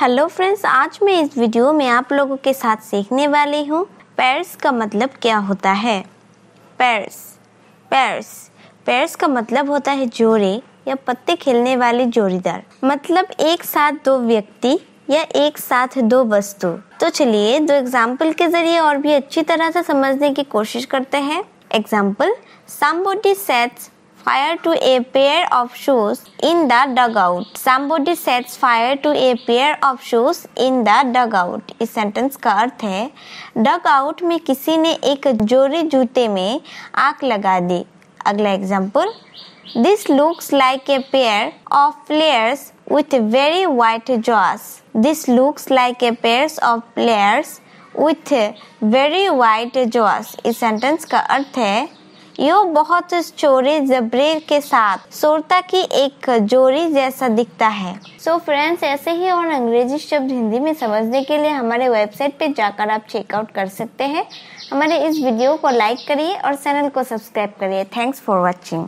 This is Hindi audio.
हेलो फ्रेंड्स आज मैं इस वीडियो में आप लोगों के साथ सीखने वाली हूँ पैर्स का मतलब क्या होता है पैर्स पैर्स पैर्स का मतलब होता है जोड़े या पत्ते खेलने वाले जोड़ीदार मतलब एक साथ दो व्यक्ति या एक साथ दो वस्तु तो चलिए दो एग्जाम्पल के जरिए और भी अच्छी तरह से समझने की कोशिश करते हैं example somebody sets fire to a pair of shoes in the dugout. Somebody sets fire to a pair of shoes in the dugout. इस सेंटेंस का अर्थ है डगआउट में किसी ने एक जोड़े जूते में आग लगा दी अगला example this looks like a pair of players with very white jaws. This looks like a pair of players with very white jaws. इस सेंटेंस का अर्थ है यो बहुत चोरे जबरे के साथ सोरता की एक जोरी जैसा दिखता है सो so फ्रेंड्स ऐसे ही और अंग्रेजी शब्द हिंदी में समझने के लिए हमारे वेबसाइट पे जाकर आप चेकआउट कर सकते हैं हमारे इस वीडियो को लाइक करिए और चैनल को सब्सक्राइब करिए थैंक्स फॉर वॉचिंग